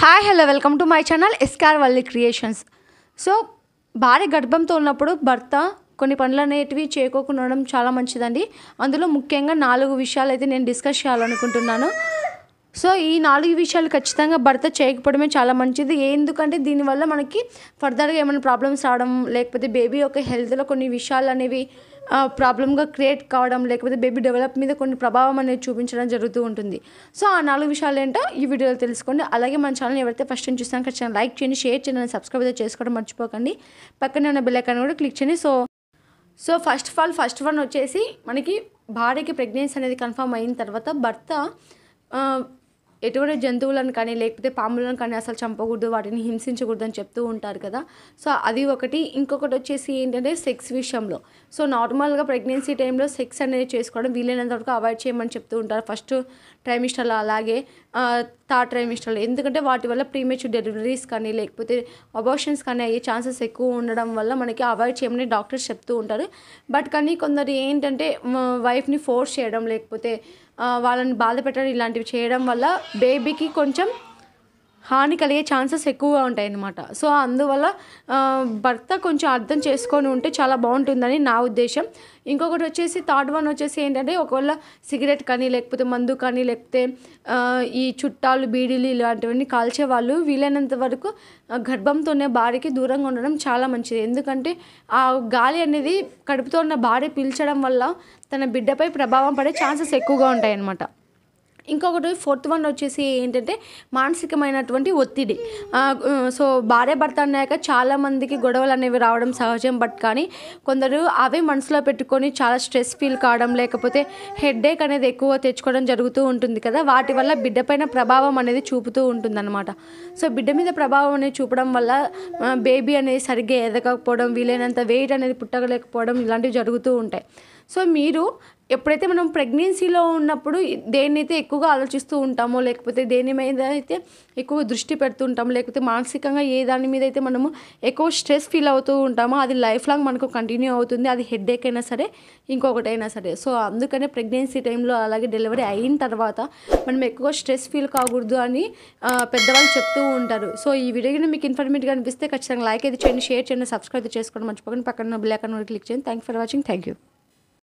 hi hello welcome to my channel ఎస్కార్ Valli creations so భార్య గర్భంతో ఉన్నప్పుడు భర్త కొన్ని పనులు అనేటివి చేయకోకుండా ఉండడం చాలా మంచిదండి అందులో ముఖ్యంగా నాలుగు విషయాలు అయితే నేను డిస్కస్ చేయాలనుకుంటున్నాను సో ఈ నాలుగు విషయాలు ఖచ్చితంగా భర్త చేయకపోవడమే చాలా మంచిది ఎందుకంటే దీనివల్ల మనకి ఫర్దర్గా ఏమైనా ప్రాబ్లమ్స్ రావడం లేకపోతే బేబీ యొక్క హెల్త్లో కొన్ని విషయాలు అనేవి ప్రాబ్లంగా క్రియేట్ కావడం లేకపోతే బేబీ డెవలప్ మీద కొన్ని ప్రభావం అనేది చూపించడం జరుగుతూ ఉంటుంది సో ఆ నాలుగు విషయాలు ఏంటో ఈ వీడియోలో తెలుసుకోండి అలాగే మన ఛానల్ ఎవరైతే ఫస్ట్ టైం చూస్తాను ఖచ్చితంగా లైక్ చేయండి షేర్ చేయండి సబ్స్క్రైబ్ అయితే చేసుకోవడం మర్చిపోకండి పక్కనే ఉన్న బెల్ ఐకాన్ కూడా క్లిక్ చేయండి so so first of all first one వచ్చేసి మనకి భార్యకి ప్రెగ్నెన్సీ అనేది కన్ఫర్మ్ అయిన తర్వాత భర్త ఎటువంటి జంతువులను కానీ లేకపోతే పాములను కానీ అసలు చంపకూడదు వాటిని హింసించకూడదు అని చెప్తూ ఉంటారు కదా సో అది ఒకటి ఇంకొకటి వచ్చేసి ఏంటంటే సెక్స్ విషయంలో సో నార్మల్గా ప్రెగ్నెన్సీ టైంలో సెక్స్ అనేది చేసుకోవడం వీలైనంత వరకు అవాయిడ్ చేయమని చెప్తూ ఉంటారు ఫస్ట్ ట్రైమిస్టర్లో అలాగే థర్డ్ ట్రైమిస్టర్లు ఎందుకంటే వాటి వల్ల ప్రీమేచ్యూర్ డెలివరీస్ కానీ లేకపోతే అబార్షన్స్ కానీ అయ్యే ఛాన్సెస్ ఎక్కువ ఉండడం వల్ల మనకి అవాయిడ్ చేయమని డాక్టర్స్ చెప్తూ ఉంటారు బట్ కానీ కొందరు ఏంటంటే వైఫ్ని ఫోర్స్ చేయడం లేకపోతే వాళ్ళని బాధ పెట్టడం ఇలాంటివి చేయడం వల్ల బేబీకి కొంచెం హాని కలిగే ఛాన్సెస్ ఎక్కువగా ఉంటాయి అన్నమాట సో అందువల్ల భర్త కొంచెం అర్థం చేసుకొని ఉంటే చాలా బాగుంటుందని నా ఉద్దేశం ఇంకొకటి వచ్చేసి థర్డ్ వన్ వచ్చేసి ఏంటంటే ఒకవేళ సిగరెట్ కానీ లేకపోతే మందు కానీ లేకపోతే ఈ చుట్టాలు బీడీలు ఇలాంటివన్నీ కాల్చే వాళ్ళు వీలైనంత వరకు గర్భంతోనే భార్యకి దూరంగా ఉండడం చాలా మంచిది ఎందుకంటే ఆ గాలి అనేది కడుపుతో ఉన్న భార్య పీల్చడం వల్ల తన బిడ్డపై ప్రభావం పడే ఛాన్సెస్ ఎక్కువగా అన్నమాట ఇంకొకటి ఫోర్త్ వన్ వచ్చేసి ఏంటంటే మానసికమైనటువంటి ఒత్తిడి సో భార్య భర్త అన్నాక చాలామందికి గొడవలు అనేవి రావడం సహజం బట్ కానీ కొందరు అవే మనసులో పెట్టుకొని చాలా స్ట్రెస్ ఫీల్ కావడం లేకపోతే ఏక్ అనేది ఎక్కువ తెచ్చుకోవడం జరుగుతూ ఉంటుంది కదా వాటి వల్ల బిడ్డపైన ప్రభావం అనేది చూపుతూ ఉంటుందన్నమాట సో బిడ్డ మీద ప్రభావం అనేది చూపడం వల్ల బేబీ అనేది సరిగ్గా ఎదగకపోవడం వీలైనంత వెయిట్ అనేది పుట్టగలేకపోవడం ఇలాంటివి జరుగుతూ ఉంటాయి సో మీరు ఎప్పుడైతే మనం ప్రెగ్నెన్సీలో ఉన్నప్పుడు దేన్నైతే ఎక్కువగా ఆలోచిస్తూ ఉంటామో లేకపోతే దేని మీద అయితే ఎక్కువ దృష్టి పెడుతుంటాం లేకపోతే మానసికంగా ఏ దాని మీద అయితే మనము ఎక్కువ స్ట్రెస్ ఫీల్ అవుతూ ఉంటామో అది లైఫ్ లాంగ్ మనకు కంటిన్యూ అవుతుంది అది హెడ్ఏక్ అయినా సరే ఇంకొకటైనా సరే సో అందుకనే ప్రెగ్నెన్సీ టైంలో అలాగే డెలివరీ అయిన తర్వాత మనం ఎక్కువ స్ట్రెస్ ఫీల్ కాకూడదు అని పెద్దవాళ్ళు చెప్తూ ఉంటారు సో ఈ వీడియో మీకు ఇన్ఫర్మేటివ్గా అనిపిస్తే ఖచ్చితంగా లైక్ అయితే చేయండి షేర్ చేయండి సబ్స్క్రైబ్ చేసుకోండి మర్చిపోకండి పక్కన బ్లాక్ ఐకాన్ క్లిక్ చేయండి thank for watching thank you